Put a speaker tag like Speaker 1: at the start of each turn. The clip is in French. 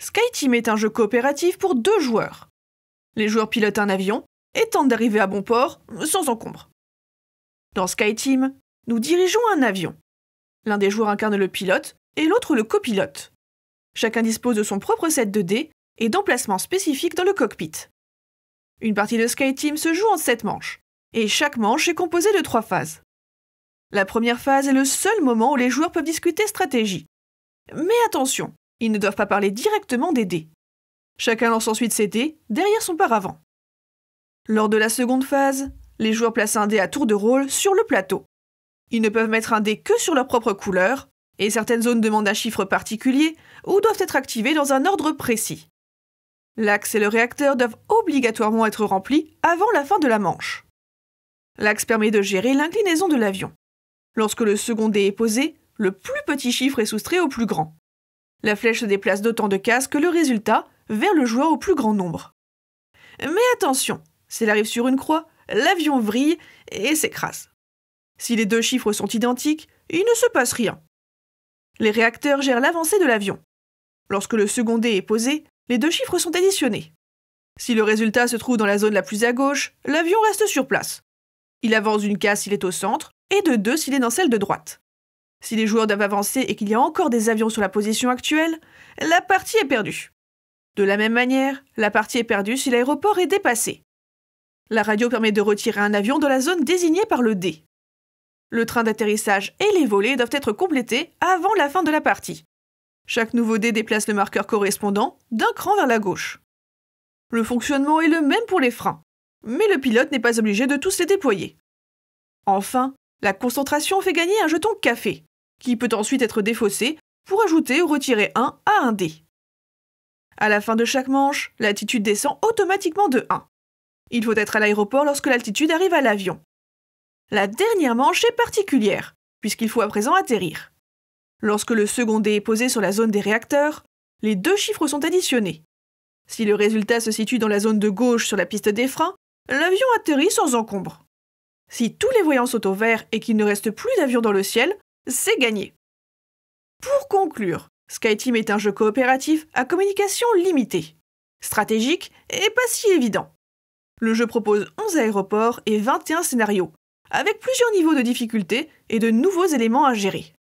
Speaker 1: SkyTeam est un jeu coopératif pour deux joueurs. Les joueurs pilotent un avion et tentent d'arriver à bon port euh, sans encombre. Dans SkyTeam, nous dirigeons un avion. L'un des joueurs incarne le pilote et l'autre le copilote. Chacun dispose de son propre set de dés et d'emplacements spécifiques dans le cockpit. Une partie de SkyTeam se joue en sept manches, et chaque manche est composée de trois phases. La première phase est le seul moment où les joueurs peuvent discuter stratégie. Mais attention, ils ne doivent pas parler directement des dés. Chacun lance ensuite ses dés derrière son paravent. Lors de la seconde phase, les joueurs placent un dé à tour de rôle sur le plateau. Ils ne peuvent mettre un dé que sur leur propre couleur, et certaines zones demandent un chiffre particulier ou doivent être activées dans un ordre précis. L'axe et le réacteur doivent obligatoirement être remplis avant la fin de la manche. L'axe permet de gérer l'inclinaison de l'avion. Lorsque le second dé est posé, le plus petit chiffre est soustrait au plus grand. La flèche se déplace d'autant de cases que le résultat vers le joueur au plus grand nombre. Mais attention, s'il arrive sur une croix, l'avion vrille et s'écrase. Si les deux chiffres sont identiques, il ne se passe rien. Les réacteurs gèrent l'avancée de l'avion. Lorsque le second dé est posé, les deux chiffres sont additionnés. Si le résultat se trouve dans la zone la plus à gauche, l'avion reste sur place. Il avance d'une case s'il est au centre et de deux s'il est dans celle de droite. Si les joueurs doivent avancer et qu'il y a encore des avions sur la position actuelle, la partie est perdue. De la même manière, la partie est perdue si l'aéroport est dépassé. La radio permet de retirer un avion de la zone désignée par le dé. Le train d'atterrissage et les volets doivent être complétés avant la fin de la partie. Chaque nouveau dé déplace le marqueur correspondant d'un cran vers la gauche. Le fonctionnement est le même pour les freins, mais le pilote n'est pas obligé de tous les déployer. Enfin, la concentration fait gagner un jeton café qui peut ensuite être défaussé pour ajouter ou retirer 1 à un dé. À la fin de chaque manche, l'altitude descend automatiquement de 1. Il faut être à l'aéroport lorsque l'altitude arrive à l'avion. La dernière manche est particulière, puisqu'il faut à présent atterrir. Lorsque le second dé est posé sur la zone des réacteurs, les deux chiffres sont additionnés. Si le résultat se situe dans la zone de gauche sur la piste des freins, l'avion atterrit sans encombre. Si tous les voyants sont au vert et qu'il ne reste plus d'avion dans le ciel, c'est gagné. Pour conclure, SkyTeam est un jeu coopératif à communication limitée, stratégique et pas si évident. Le jeu propose 11 aéroports et 21 scénarios, avec plusieurs niveaux de difficulté et de nouveaux éléments à gérer.